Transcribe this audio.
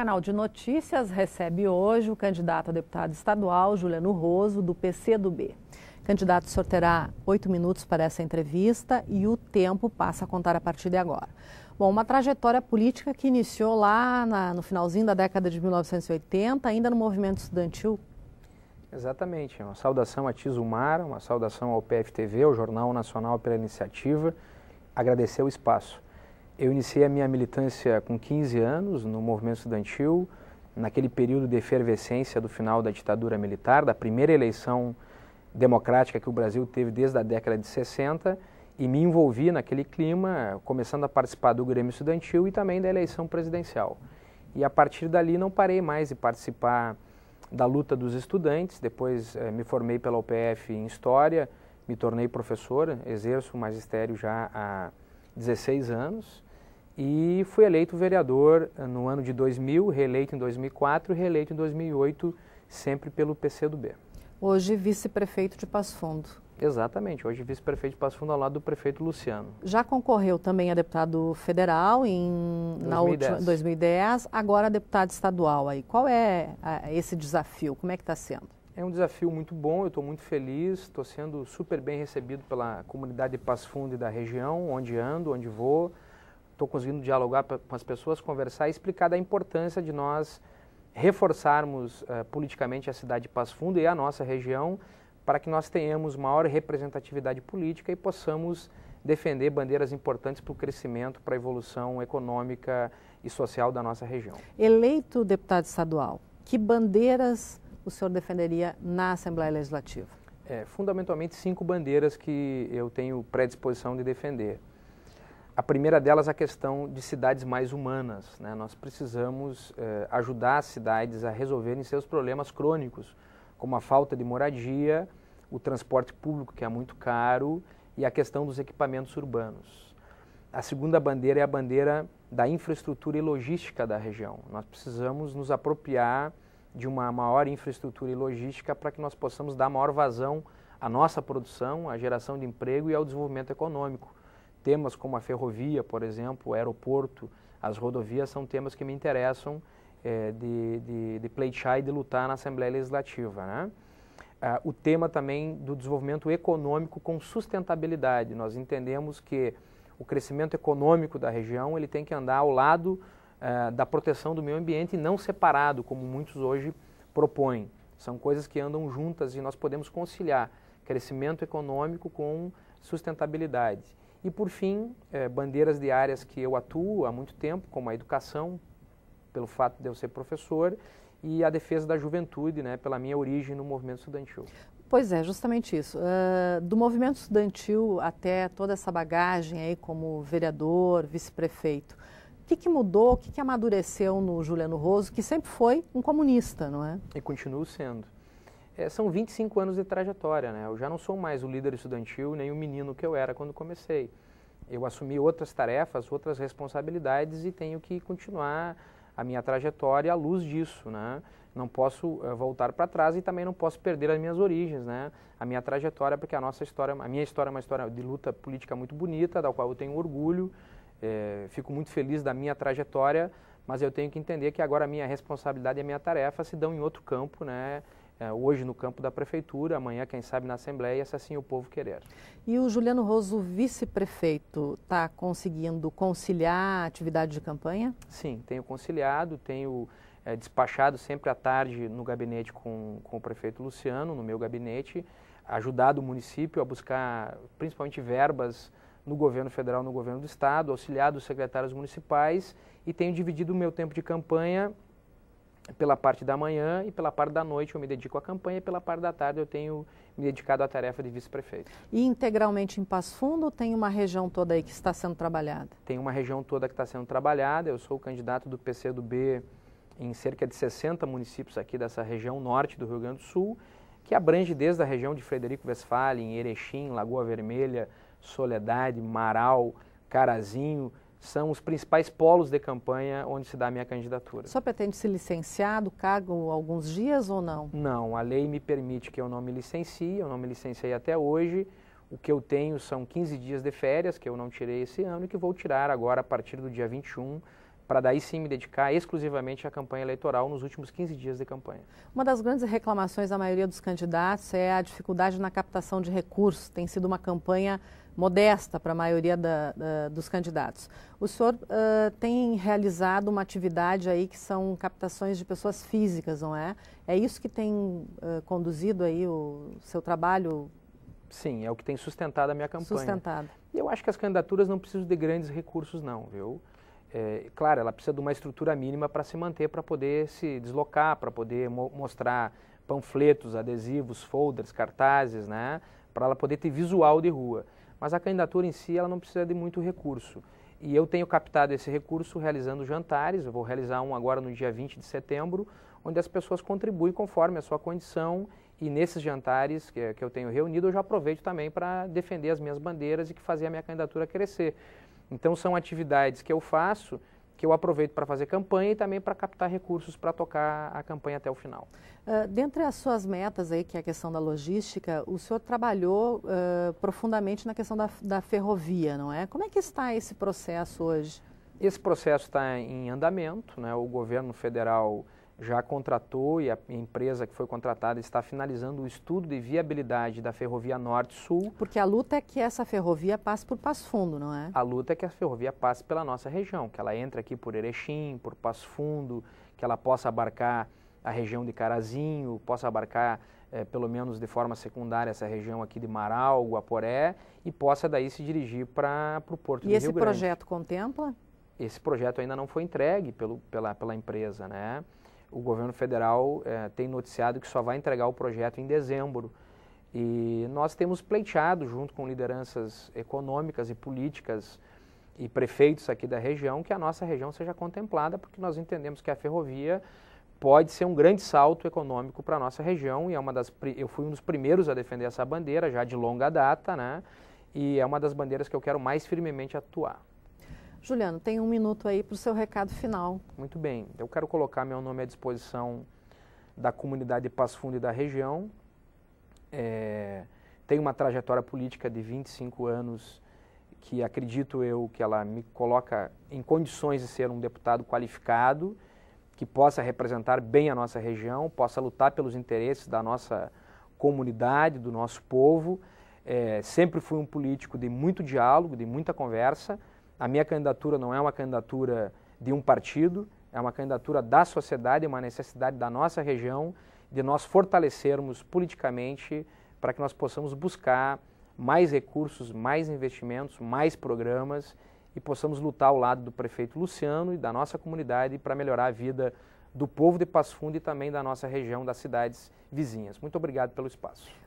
Canal de Notícias recebe hoje o candidato a deputado estadual, Juliano Roso, do PCdoB. O candidato sorterá oito minutos para essa entrevista e o tempo passa a contar a partir de agora. Bom, uma trajetória política que iniciou lá na, no finalzinho da década de 1980, ainda no movimento estudantil. Exatamente, uma saudação a Tizumar, uma saudação ao PFTV, ao Jornal Nacional pela Iniciativa, agradecer o espaço. Eu iniciei a minha militância com 15 anos no movimento estudantil, naquele período de efervescência do final da ditadura militar, da primeira eleição democrática que o Brasil teve desde a década de 60, e me envolvi naquele clima, começando a participar do Grêmio Estudantil e também da eleição presidencial. E a partir dali não parei mais de participar da luta dos estudantes, depois eh, me formei pela UPF em História, me tornei professor, exerço o magistério já há 16 anos e fui eleito vereador eh, no ano de 2000, reeleito em 2004 e reeleito em 2008, sempre pelo PCdoB. Hoje vice-prefeito de Passo Fundo. Exatamente, hoje vice-prefeito de Passo Fundo ao lado do prefeito Luciano. Já concorreu também a deputado federal em 2010. Na última, 2010, agora a deputado estadual aí. Qual é a, esse desafio? Como é que está sendo? É um desafio muito bom, eu estou muito feliz, estou sendo super bem recebido pela comunidade de Passo Fundo e da região, onde ando, onde vou estou conseguindo dialogar com as pessoas, conversar e explicar da importância de nós reforçarmos uh, politicamente a cidade de Passo Fundo e a nossa região para que nós tenhamos maior representatividade política e possamos defender bandeiras importantes para o crescimento, para a evolução econômica e social da nossa região. Eleito deputado estadual, que bandeiras o senhor defenderia na Assembleia Legislativa? É, fundamentalmente cinco bandeiras que eu tenho predisposição de defender. A primeira delas a questão de cidades mais humanas. Né? Nós precisamos eh, ajudar as cidades a resolverem seus problemas crônicos, como a falta de moradia, o transporte público, que é muito caro, e a questão dos equipamentos urbanos. A segunda bandeira é a bandeira da infraestrutura e logística da região. Nós precisamos nos apropriar de uma maior infraestrutura e logística para que nós possamos dar maior vazão à nossa produção, à geração de emprego e ao desenvolvimento econômico temas como a ferrovia, por exemplo, o aeroporto, as rodovias são temas que me interessam é, de, de, de pleitear e de lutar na Assembleia Legislativa. Né? Ah, o tema também do desenvolvimento econômico com sustentabilidade. Nós entendemos que o crescimento econômico da região ele tem que andar ao lado ah, da proteção do meio ambiente e não separado, como muitos hoje propõem. São coisas que andam juntas e nós podemos conciliar crescimento econômico com sustentabilidade. E, por fim, é, bandeiras de áreas que eu atuo há muito tempo, como a educação, pelo fato de eu ser professor, e a defesa da juventude, né, pela minha origem no movimento estudantil. Pois é, justamente isso. Uh, do movimento estudantil até toda essa bagagem aí como vereador, vice-prefeito, o que, que mudou, o que, que amadureceu no Juliano Roso, que sempre foi um comunista, não é? E continua sendo é, são 25 anos de trajetória, né? Eu já não sou mais o líder estudantil nem o menino que eu era quando comecei. Eu assumi outras tarefas, outras responsabilidades e tenho que continuar a minha trajetória à luz disso, né? Não posso uh, voltar para trás e também não posso perder as minhas origens, né? A minha trajetória, porque a nossa história, a minha história é uma história de luta política muito bonita, da qual eu tenho orgulho. É, fico muito feliz da minha trajetória, mas eu tenho que entender que agora a minha responsabilidade e a minha tarefa se dão em outro campo, né? É, hoje no campo da Prefeitura, amanhã, quem sabe, na Assembleia, se assim o povo querer. E o Juliano Roso, vice-prefeito, está conseguindo conciliar a atividade de campanha? Sim, tenho conciliado, tenho é, despachado sempre à tarde no gabinete com, com o prefeito Luciano, no meu gabinete, ajudado o município a buscar principalmente verbas no governo federal, no governo do estado, auxiliado os secretários municipais e tenho dividido o meu tempo de campanha pela parte da manhã e pela parte da noite eu me dedico à campanha e pela parte da tarde eu tenho me dedicado à tarefa de vice-prefeito. E integralmente em Passo Fundo ou tem uma região toda aí que está sendo trabalhada? Tem uma região toda que está sendo trabalhada, eu sou o candidato do PCdoB em cerca de 60 municípios aqui dessa região norte do Rio Grande do Sul, que abrange desde a região de Frederico Westphalen, Erechim, Lagoa Vermelha, Soledade, Marau, Carazinho, são os principais polos de campanha onde se dá a minha candidatura. Só pretende se licenciar do cargo alguns dias ou não? Não, a lei me permite que eu não me licencie, eu não me licenciei até hoje. O que eu tenho são 15 dias de férias que eu não tirei esse ano e que vou tirar agora a partir do dia 21 para daí sim me dedicar exclusivamente à campanha eleitoral nos últimos 15 dias de campanha. Uma das grandes reclamações da maioria dos candidatos é a dificuldade na captação de recursos. Tem sido uma campanha modesta para a maioria da, da, dos candidatos. O senhor uh, tem realizado uma atividade aí que são captações de pessoas físicas, não é? É isso que tem uh, conduzido aí o seu trabalho? Sim, é o que tem sustentado a minha campanha. Sustentado. E eu acho que as candidaturas não precisam de grandes recursos, não, viu? É, claro, ela precisa de uma estrutura mínima para se manter, para poder se deslocar, para poder mo mostrar panfletos, adesivos, folders, cartazes, né? Para ela poder ter visual de rua. Mas a candidatura em si ela não precisa de muito recurso. E eu tenho captado esse recurso realizando jantares, eu vou realizar um agora no dia 20 de setembro, onde as pessoas contribuem conforme a sua condição e nesses jantares que, que eu tenho reunido eu já aproveito também para defender as minhas bandeiras e que fazer a minha candidatura crescer. Então são atividades que eu faço que eu aproveito para fazer campanha e também para captar recursos para tocar a campanha até o final. Uh, dentre as suas metas aí, que é a questão da logística, o senhor trabalhou uh, profundamente na questão da, da ferrovia, não é? Como é que está esse processo hoje? Esse processo está em andamento, né? o governo federal já contratou e a empresa que foi contratada está finalizando o estudo de viabilidade da ferrovia Norte-Sul. Porque a luta é que essa ferrovia passe por Passo Fundo, não é? A luta é que a ferrovia passe pela nossa região, que ela entre aqui por Erechim, por Passo Fundo, que ela possa abarcar a região de Carazinho, possa abarcar é, pelo menos de forma secundária essa região aqui de Marau, Guaporé e possa daí se dirigir para o Porto e do Rio Grande. E esse projeto contempla? Esse projeto ainda não foi entregue pelo, pela, pela empresa, né? o governo federal é, tem noticiado que só vai entregar o projeto em dezembro. E nós temos pleiteado, junto com lideranças econômicas e políticas e prefeitos aqui da região, que a nossa região seja contemplada, porque nós entendemos que a ferrovia pode ser um grande salto econômico para a nossa região e é uma das eu fui um dos primeiros a defender essa bandeira já de longa data, né? E é uma das bandeiras que eu quero mais firmemente atuar. Juliano, tem um minuto aí para o seu recado final. Muito bem, eu quero colocar meu nome à disposição da comunidade Passo Fundo e da região. É, tenho uma trajetória política de 25 anos que acredito eu que ela me coloca em condições de ser um deputado qualificado, que possa representar bem a nossa região, possa lutar pelos interesses da nossa comunidade, do nosso povo. É, sempre fui um político de muito diálogo, de muita conversa a minha candidatura não é uma candidatura de um partido, é uma candidatura da sociedade, uma necessidade da nossa região, de nós fortalecermos politicamente para que nós possamos buscar mais recursos, mais investimentos, mais programas e possamos lutar ao lado do prefeito Luciano e da nossa comunidade para melhorar a vida do povo de Passo Fundo e também da nossa região, das cidades vizinhas. Muito obrigado pelo espaço.